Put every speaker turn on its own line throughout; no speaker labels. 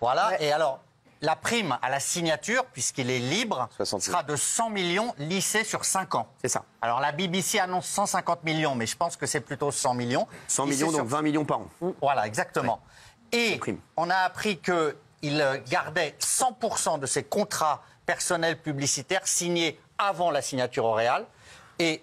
Voilà, et alors, la prime à la signature, puisqu'il est libre, sera de 100 millions lissés sur 5 ans. C'est ça. Alors la BBC annonce 150 millions, mais je pense que c'est plutôt 100 millions. 100 millions, donc 20 millions par an. Voilà, exactement. Et on a appris qu'il gardait 100% de ses contrats personnels publicitaires signés avant la signature au Real. Et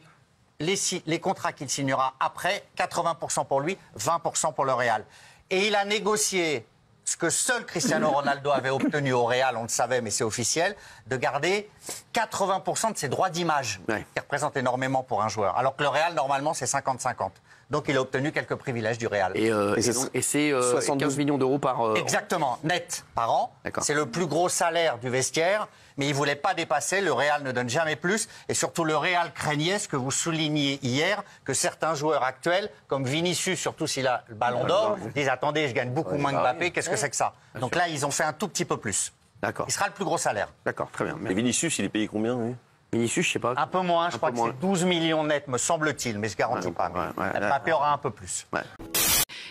les, les contrats qu'il signera après, 80% pour lui, 20% pour le Real. Et il a négocié ce que seul Cristiano Ronaldo avait obtenu au Real, on le savait, mais c'est officiel, de garder 80% de ses droits d'image, qui représentent énormément pour un joueur. Alors que le Real, normalement, c'est 50-50. Donc il a obtenu quelques privilèges du Real. Et, euh, c'est 72 euh, millions d'euros par an. Euh, Exactement, net par an. C'est le plus gros salaire du vestiaire mais il voulait pas dépasser. Le Real ne donne jamais plus. Et surtout, le Real craignait ce que vous souligniez hier, que certains joueurs actuels, comme Vinicius, surtout s'il a le ballon ah, d'or, disent attendez, je gagne beaucoup moins que bah Mbappé, qu'est-ce que c'est que ça Donc là, ils ont fait un tout petit peu plus. D'accord. Il sera le plus gros salaire. D'accord, très bien. mais Et Vinicius, il est payé combien hein Vinicius, je sais pas. Un peu moins, je crois que c'est 12 millions net, me semble-t-il, mais je garantis pas. Mbappé aura un peu plus.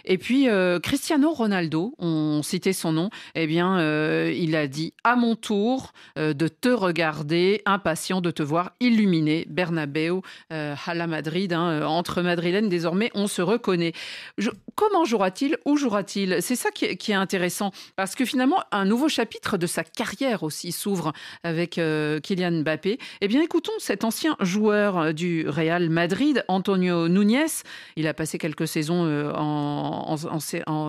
Et puis euh, Cristiano Ronaldo, on citait son nom, eh bien, euh, il a dit à mon tour euh, de te regarder, impatient de te voir illuminer Bernabeu à la Madrid. Hein, entre Madrilènes, désormais, on se reconnaît. comment jouera-t-il Où jouera-t-il C'est ça qui est, qui, est intéressant parce que finalement, un nouveau chapitre de sa carrière aussi s'ouvre avec Kylian Mbappé. Eh bien, écoutons cet ancien joueur du Real Madrid, Antonio Núñez. Il a passé quelques saisons en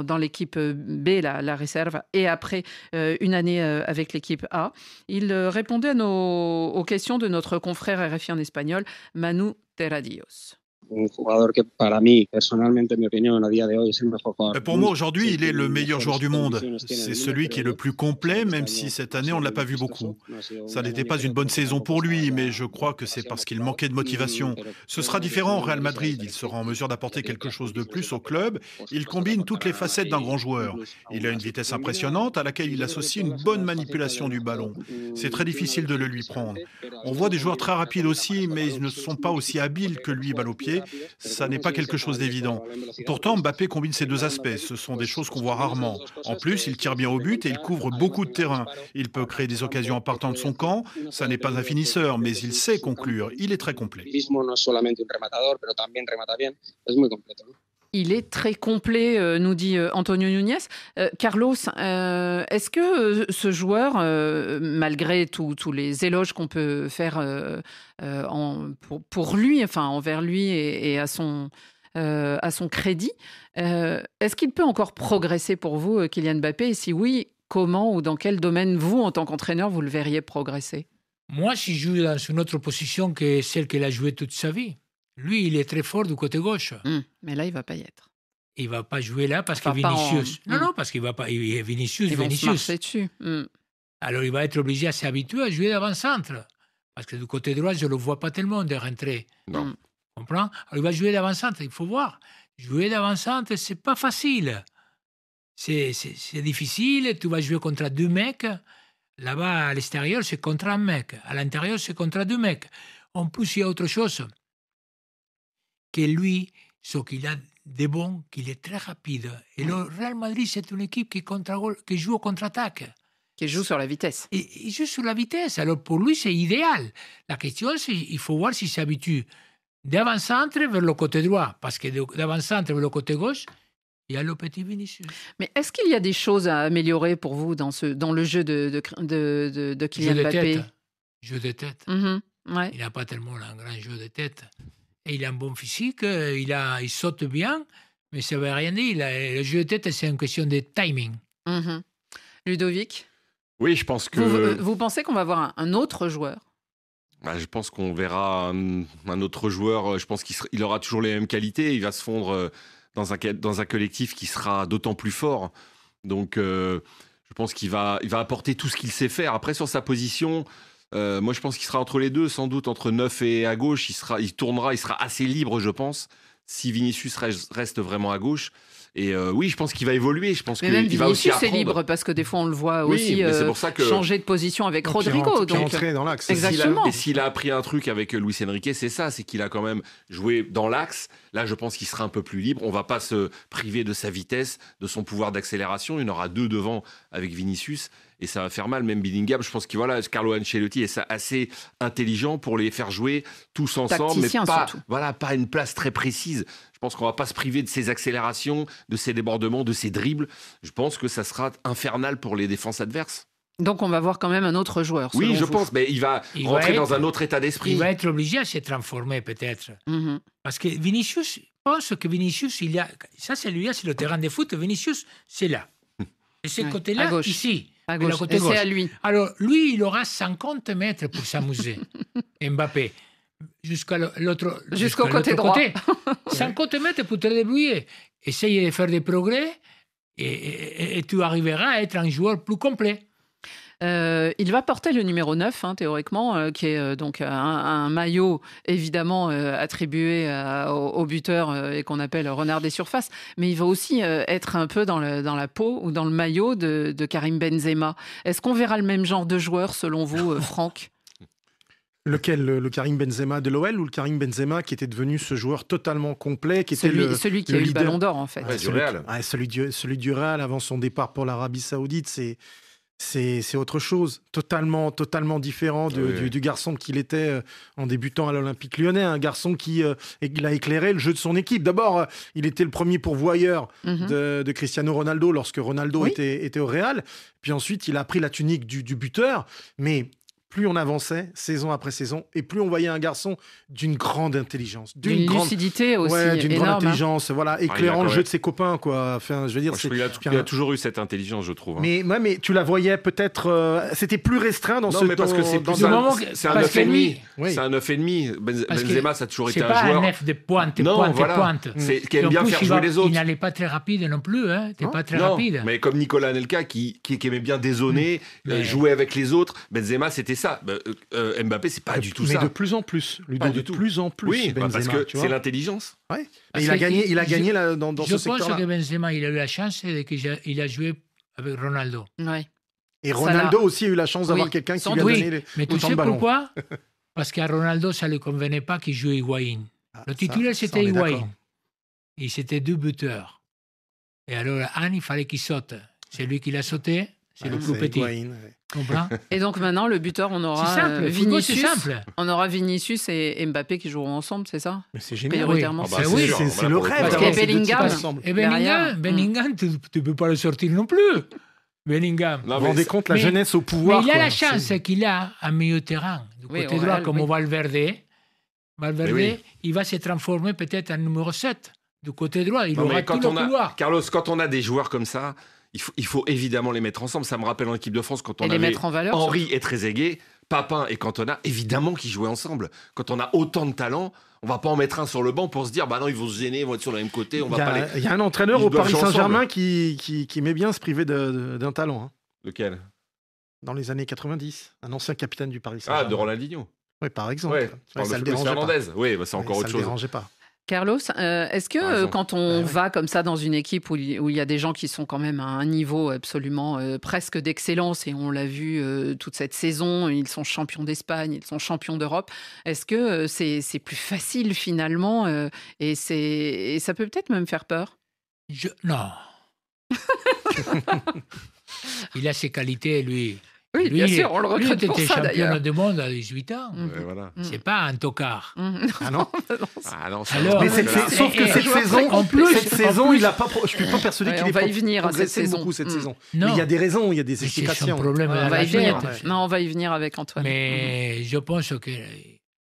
dans l'équipe euh, B, la, réserve, et après euh, une année euh, avec l'équipe A. Il répondait aux questions de notre confrère RFI en espagnol, Manu Terradios
un que Pour moi,
aujourd'hui, il est le meilleur joueur du monde. C'est celui qui est le plus complet, même si cette année, on ne l'a pas vu beaucoup. Ça n'était pas une bonne saison pour lui, mais je crois que c'est parce qu'il manquait de motivation. Ce sera différent au Real Madrid. Il sera en mesure d'apporter quelque chose de plus au club. Il combine toutes les facettes d'un grand joueur. Il a une vitesse impressionnante à laquelle il associe une bonne manipulation du ballon. C'est très difficile de le lui prendre. On voit des joueurs très rapides aussi, mais ils ne sont pas aussi habiles que lui, balle au pied ça n'est pas quelque chose d'évident. Pourtant, Mbappé combine ces deux aspects. Ce sont des choses qu'on voit rarement. En plus, il tire bien au but et il couvre beaucoup de terrain. Il peut créer des occasions en partant de son camp. Ça n'est pas un finisseur, mais il sait conclure. Il est très complet
il est très complet, euh, nous dit euh, Antonio Nunez. Euh, Carlos, est-ce que ce joueur, malgré tous les éloges qu'on peut faire pour, lui, enfin envers lui et, à, son, à son crédit, est-ce qu'il peut encore progresser pour vous, Kylian Mbappé Et si oui, comment ou dans quel domaine vous, en tant qu'entraîneur, vous le verriez progresser
Moi, je joue dans une autre position que celle qu'il a jouée toute sa vie, lui, il est très fort du côté gauche. Hum, mais là,
il va pas y être.
Il va pas jouer là parce qu'il est Vinicius. Hum. Non, non, parce qu'il va pas. Il est Vinicius, Ils Vinicius. Vont se
dessus. Hum. Alors,
il va être obligé à s'habituer à jouer d'avant-centre. Parce que du côté droit, je ne le vois pas tellement de rentrer. Non. Mmh. Comprends Alors, il va jouer d'avant-centre. Il faut voir. Jouer d'avant-centre, c'est pas facile. C'est difficile. Tu vas jouer contre deux mecs. Là-bas, à l'extérieur, c'est contre un mec. À l'intérieur, c'est contre deux mecs. En plus, il y a autre chose que lui, ce qu'il a de bon, qu'il est très rapide. Et le Real Madrid, c'est une équipe qui, joue au contre-attaque. Qui joue sur la vitesse. Il, joue sur la vitesse. Alors pour lui, c'est idéal. La question, c'est il faut voir s'il s'habitue d'avant-centre vers le côté droit. Parce que d'avant-centre vers le côté gauche, il y a le petit Vinicius.
Mais est-ce qu'il y a des choses à améliorer pour vous dans, le jeu de, de, de, de, Kylian jeu
Jeu de tête. Mmh il n'a pas tellement un grand jeu de tête il a un bon physique, euh, il, a, il saute bien, mais ça ne veut rien dire. le jeu de tête, c'est une question de timing.
Mhm. Ludovic
Oui, je pense que. Vous,
euh, pensez qu'on va avoir un, autre joueur
bah, je pense qu'on verra hum, un, autre joueur. Euh, je pense qu'il aura toujours les mêmes qualités. Il va se fondre dans un, dans un collectif qui sera d'autant plus fort. Donc, je pense qu'il va, il va apporter tout ce qu'il sait faire. Après, sur sa position, euh, moi, je pense qu'il sera entre les deux, sans doute entre 9 et à gauche. Il, sera, il tournera, il sera assez libre, je pense, si Vinicius reste vraiment à gauche. Et euh, oui, je pense qu'il va évoluer. Je pense qu'il va aussi c'est libre
parce que des fois on le voit aussi euh, changer de position avec Rodrigo. donc dans l'axe. Euh, exactement. Et
s'il a appris un truc avec Luis Enrique, c'est ça, c'est qu'il a quand même joué dans l'axe. Là, je pense qu'il sera un peu plus libre. On va pas se priver de sa vitesse, de son pouvoir d'accélération. Il en aura deux devant avec Vinicius et ça va faire mal. Même Billingham, je pense que voilà, Carlo Ancelotti est assez intelligent pour les faire jouer tous ensemble, mais pas, voilà, pas une place très précise. Je pense qu'on va pas se priver de ses accélérations, de ses débordements, de ses dribbles. Je pense que ça sera infernal pour les défenses adverses.
Donc on va voir quand même un autre joueur. Oui, je
pense, mais il va rentrer dans un autre état
d'esprit. Il va être obligé à se transformer peut-être. Mhm. Parce que Vinicius, je pense que Vinicius, il a, ça c'est lui, hein, c'est le terrain de foot, Vinicius, c'est là. Et ce côté-là, ici. À gauche. c'est à lui. Alors lui, il aura 50 mètres pour s'amuser, Mbappé jusqu'à l'autre jusqu'au côté droit. Côté. 50 mètres pour te débrouiller. Essaye de faire des progrès et, tu arriveras à être un joueur
plus complet. Euh, il va porter le numéro 9, hein, théoriquement, euh, qui est euh, donc un, maillot évidemment attribué au, buteur et qu'on appelle renard des surfaces, mais il va aussi être un peu dans, le, dans, la peau ou dans le maillot de Karim Benzema. Est-ce qu'on verra le même genre de joueur selon vous, Franck
Lequel le, Karim Benzema de l'OL ou le Karim Benzema qui était devenu ce joueur totalement complet qui celui, était celui qui a eu le ballon d'or en fait. celui, du Real. celui, avant son départ pour l'Arabie Saoudite, c'est c'est autre chose, totalement, totalement différent du, garçon qu'il était euh, en débutant à l'Olympique lyonnais, un garçon qui euh, il a éclairé le jeu de son équipe. D'abord, euh, il était le premier pourvoyeur mhm. de, Cristiano Ronaldo lorsque Ronaldo était, était, au Real, puis ensuite il a pris la tunique du, du buteur, mais plus on avançait saison après saison et plus on voyait un garçon d'une grande intelligence, d'une grande lucidité aussi, d'une grande hein. intelligence, voilà, ah, éclairant le jeu de ses copains quoi. Enfin,
je veux dire, Moi, il, a, toujours eu cette intelligence, je trouve. Hein. Mais
mais tu la voyais peut-être, euh, c'était plus restreint dans ce mais parce que c'est un, c'est un neuf et demi,
c'est un neuf et demi. Benzema, ça a toujours été un joueur. C'est pas un 9 de
pointe, non, pointe, pointe. C'est qui aime bien faire jouer les autres. Il n'allait pas très rapide non plus, hein. pas très rapide.
Mais comme Nicolas Nelka qui aimait bien dézonner, mmh. euh, jouer avec les autres, Benzema c'était ça. Bah, euh, euh, Mbappé, c'est pas euh, du tout ça. Mais de
plus en plus. Ludo, de plus en plus. Oui, bah, parce que c'est l'intelligence. Ouais. Il, a gagné, il, a gagné dans, dans ce secteur Je pense que
Benzema, il a eu la chance qu'il a joué avec Ronaldo. Ouais. Et Ronaldo aussi a eu la chance d'avoir quelqu'un qui lui a donné oui, les, mais tu sais pourquoi Parce qu'à Ronaldo, ça ne lui convenait pas qu'il joue Higuaín. Ah, le titulaire, c'était Higuaín. Et c'était deux buteurs. Et alors, Anne, il fallait qu'il saute. C'est lui qui l'a sauté, c'est le plus petit. ouais.
Et donc maintenant, le buteur, on aura Vinicius. on aura Vinicius et Mbappé qui joueront ensemble, c'est ça Mais c'est génial. Ah bah, ah bah oui. c'est le rêve. Parce Et Bellingham,
mm. Bellingham tu ne peux pas le sortir non plus. Bellingham. On vous vous rendez compte, la jeunesse au pouvoir. Mais il a la chance qu'il a un milieu terrain, du côté droit, comme Valverde. Valverde, il va se transformer peut-être en numéro 7 du côté droit. Il aura tout le
Carlos, quand on a des joueurs comme ça, il faut, évidemment les mettre ensemble. Ça me rappelle en équipe de France quand on avait les en Henri et Trezeguet, Papin et Cantona, évidemment qu'ils jouaient ensemble. Quand on a autant de talent, on va pas en mettre un sur le banc pour se dire bah non ils vont se gêner, ils vont être sur le même côté, on Il y a un entraîneur au Paris Saint-Germain
qui, qui, met bien se priver d'un talent. Hein. Lequel Dans les années 90, un ancien capitaine du Paris Saint-Germain. Ah, de Ronaldinho. Oui, par exemple. Ouais, le dérangeait pas. Oui, bah, encore autre chose. Ça le dérangeait
pas.
Carlos, euh, est-ce que quand on bah va comme ça dans une équipe où, il y a des gens qui sont quand même à un niveau absolument euh, presque d'excellence, et on l'a vu euh, toute cette saison, ils sont champions d'Espagne, ils sont champions d'Europe, est-ce que c'est plus facile finalement et, ça peut peut-être même faire peur
Non. il a ses qualités, lui. Oui, bien sûr, on le recrute lui, pour ça d'ailleurs. du monde à 18 ans. Mhm. voilà. Mhm. C'est pas un tocard. Mhm. Ah, ah non, ah non mais cette, Sauf que cette saison, en plus,
cette saison, il a pas. Je suis pas persuadé qu'il ait pas venir cette saison. beaucoup cette mm. saison. Non. Mais il y a des raisons, il y a des
explications. on va y venir.
Non, on va y venir avec Antoine. Mais mm. je pense que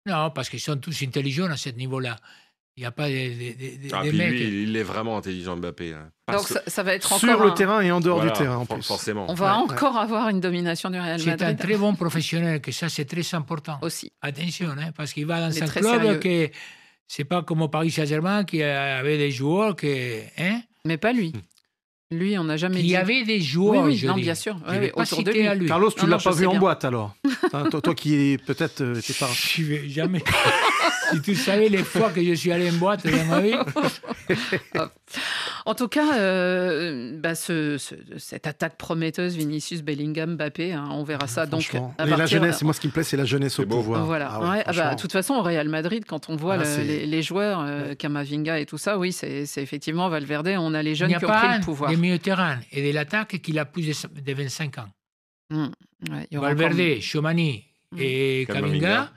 non, parce qu'ils sont tous intelligents à ce niveau-là. Il n'y a pas des, ah, il
est vraiment intelligent, Mbappé. Hein. Donc ça, va être sur le
terrain et en dehors du terrain Forcément. On va encore avoir une domination du Real Madrid. C'est un très
bon professionnel, que ça c'est très important. Aussi. Attention, hein, parce qu'il va dans un club que c'est pas comme au Paris Saint-Germain qui avait des joueurs
que. Hein mais pas lui. Lui, on n'a jamais. Il y avait des joueurs. oui, non, bien sûr. lui. Carlos, tu ne l'as pas vu en boîte
alors. Hein, toi, toi, qui peut-être euh, pas. Je vais
jamais. si tu savais les fois que je suis allé en boîte
dans ma vie. En tout cas, euh, bah, cette attaque prometteuse, Vinicius, Bellingham, Mbappé, hein, on verra ça. Donc, à partir... la jeunesse,
moi ce qui me plaît, c'est la jeunesse au pouvoir. Voilà.
Ah bah, de toute façon, au Real Madrid, quand on voit ah, les, joueurs, euh, Camavinga et tout ça, oui, c'est effectivement Valverde, on a les jeunes qui ont pris le pouvoir. Il n'y a pas
des milieux terrain et de l'attaque qui l'a plus de 25 ans.
Mm, Valverde, encore... Mm. et Camavinga,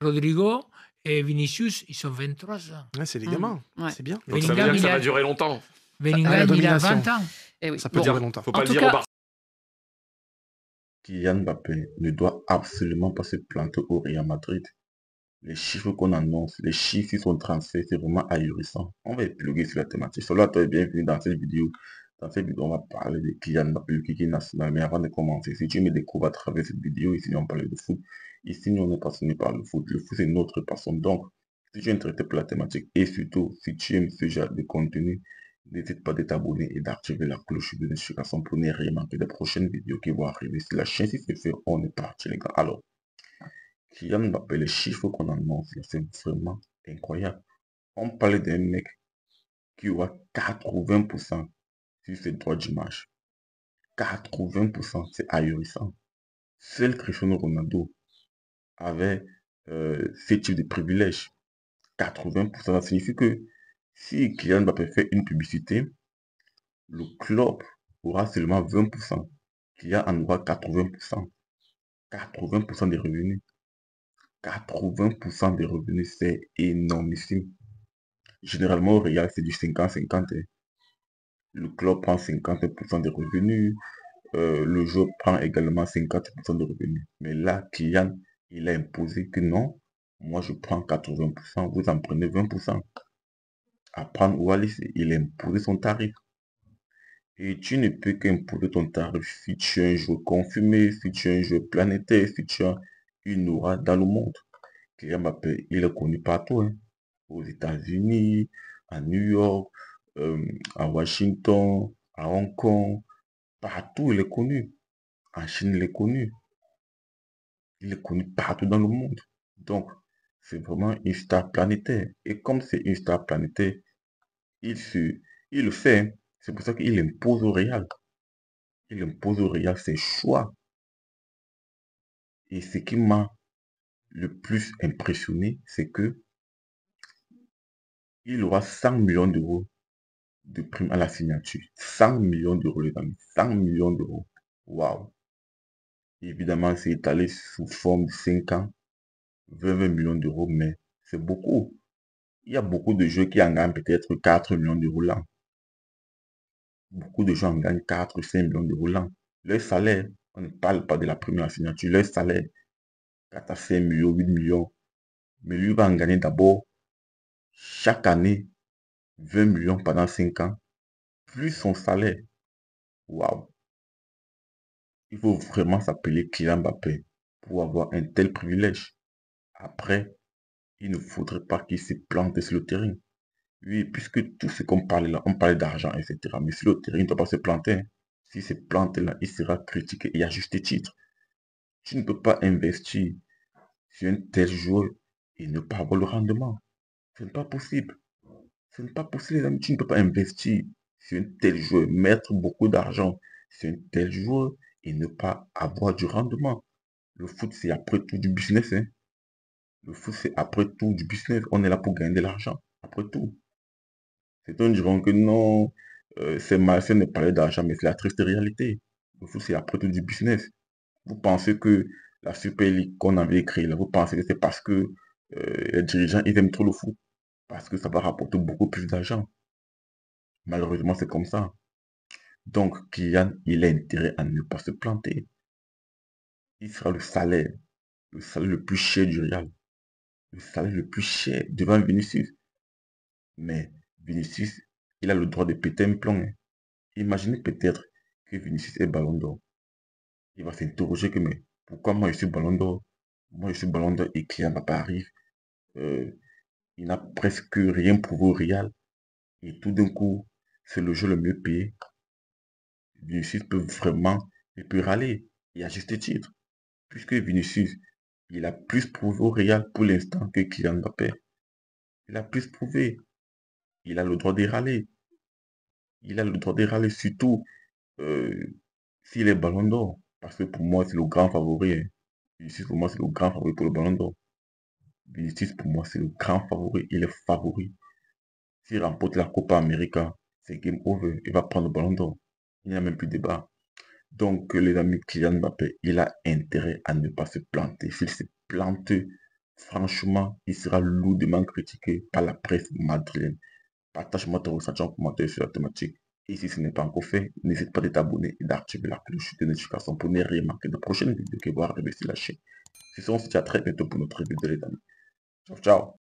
Rodrigo, et Vinicius, ils sont 23 ans. Ouais, c'est les gamins, mm, c'est bien. Donc ça va durer
longtemps.
Bellingham, ah, il a 20 ans. Eh Ça peut dire longtemps. Faut pas le dire au Kylian Mbappé ne doit absolument pas se planter au Real Madrid. Les chiffres qu'on annonce, les chiffres qui sont transférés, c'est vraiment ahurissant. On va épiloguer sur la thématique. Cela toi et bienvenue dans cette vidéo. Dans cette vidéo, on va parler de Kylian Mbappé, qui est national. Mais avant de commencer, si tu me découvres à travers cette vidéo, ici on parle de foot. Ici, nous on est passionné par le foot. Le foot, c'est notre passion. Donc, si tu es intéressé par la thématique et surtout si tu aimes ce genre de contenu, N'hésite pas d'être abonné et d'activer la cloche de notification pour ne rien manquer des prochaines vidéos qui vont arriver sur la chaîne. Si c'est fait, on est parti les gars. Alors, Kylian Mbappé, les chiffres qu'on annonce, c'est vraiment incroyable. On parlait d'un mec qui aura 80% sur ses droits d'image. 80%, c'est ahurissant. Seul Cristiano Ronaldo avait euh, ce type de privilège. 80%, ça signifie que si Kylian va faire une publicité, le club aura seulement 20%. Kylian en aura 80%. 80% des revenus. 80% des revenus, c'est énormissime. Généralement, au Real, c'est du 50-50. Hein. Le club prend 50% des revenus. Euh, le jeu prend également 50% des revenus. Mais là, Kylian, il a imposé que non, moi je prends 80%, vous en prenez 20% à prendre Wallace, il il impose son tarif. Et tu ne peux qu'imposer ton tarif si tu es un jeu confirmé, si tu es un jeu planétaire, si tu as une aura dans le monde. Kylian m'appelle, il est connu partout, hein. aux États-Unis, à New York, euh, à Washington, à Hong Kong, partout il est connu. En Chine, il est connu. Il est connu partout dans le monde. Donc, c'est vraiment une star planétaire. Et comme c'est une star planétaire, il, il le fait. Hein. C'est pour ça qu'il impose au Real. Il impose au Real ses choix. Et ce qui m'a le plus impressionné, c'est que il aura 100 millions d'euros de prime à la signature. 100 millions d'euros, les amis. 100 millions d'euros. Waouh. Évidemment, c'est étalé sous forme de 5 ans. 20 millions d'euros, mais c'est beaucoup. Il y a beaucoup de jeux qui en gagnent peut-être 4 millions d'euros l'an. Beaucoup de gens en gagnent 4, 5 millions d'euros l'an. Leur salaire, on ne parle pas de la première signature, leur salaire, 4 à 5 millions, 8 millions. Mais lui va en gagner d'abord chaque année 20 millions pendant 5 ans, plus son salaire. Waouh! Il faut vraiment s'appeler Kylian Mbappé pour avoir un tel privilège. Après, il ne faudrait pas qu'il se plante sur le terrain. Oui, puisque tout ce qu'on parlait là, on parlait d'argent, etc. Mais sur le terrain, il ne doit pas se planter. Hein. Si se plante là, il sera critiqué et à juste titre. Tu ne peux pas investir sur un tel joueur et ne pas avoir le rendement. Ce n'est pas possible. Ce n'est pas possible, les amis. Tu ne peux pas investir sur un tel joueur, mettre beaucoup d'argent sur un tel joueur et ne pas avoir du rendement. Le foot, c'est après tout du business. Hein. Le fou, c'est après tout du business. On est là pour gagner de l'argent, après tout. C'est diront que non, euh, mal. c'est ne pas parler d'argent, mais c'est la triste réalité. Le fou, c'est après tout du business. Vous pensez que la Super ligue qu'on avait créée, vous pensez que c'est parce que euh, les dirigeants, ils aiment trop le fou. Parce que ça va rapporter beaucoup plus d'argent. Malheureusement, c'est comme ça. Donc, Kylian, il a intérêt à ne pas se planter. Il sera le salaire, le salaire le plus cher du Rial le salaire le plus cher devant Vinicius. Mais Vinicius, il a le droit de péter un plomb. Hein. Imaginez peut-être que Vinicius est ballon d'or. Il va s'interroger que mais pourquoi moi je suis ballon d'or Moi je suis ballon d'or et Kylian Mbappé arrive. Euh, il n'a presque rien pour au Real. Et tout d'un coup, c'est le jeu le mieux payé. Vinicius peut vraiment, il peut râler, et à juste titre. Puisque Vinicius, il a plus prouvé au Real pour l'instant que Kylian Mbappé. Il a plus prouvé. Il a le droit de râler. Il a le droit de râler, surtout euh, s'il est ballon d'or. Parce que pour moi, c'est le grand favori. Hein. Vinicius, pour moi, c'est le grand favori pour le ballon d'or. Vinicius, pour moi, c'est le grand favori. Il est favori. S'il remporte la Copa América, c'est game over. Il va prendre le ballon d'or. Il n'y a même plus de débat. Donc, les amis Kylian Mbappé, il a intérêt à ne pas se planter. S'il se plante, franchement, il sera lourdement critiqué par la presse madrilène. Partage-moi ton ressenti en commentaire sur la thématique. Et si ce n'est pas encore fait, n'hésite pas à t'abonner et d'activer la cloche de notification pour ne rien manquer de prochaines vidéos que vont arriver sur la chaîne. C'est ça, on à très bientôt pour notre vidéo, les amis. Ciao, ciao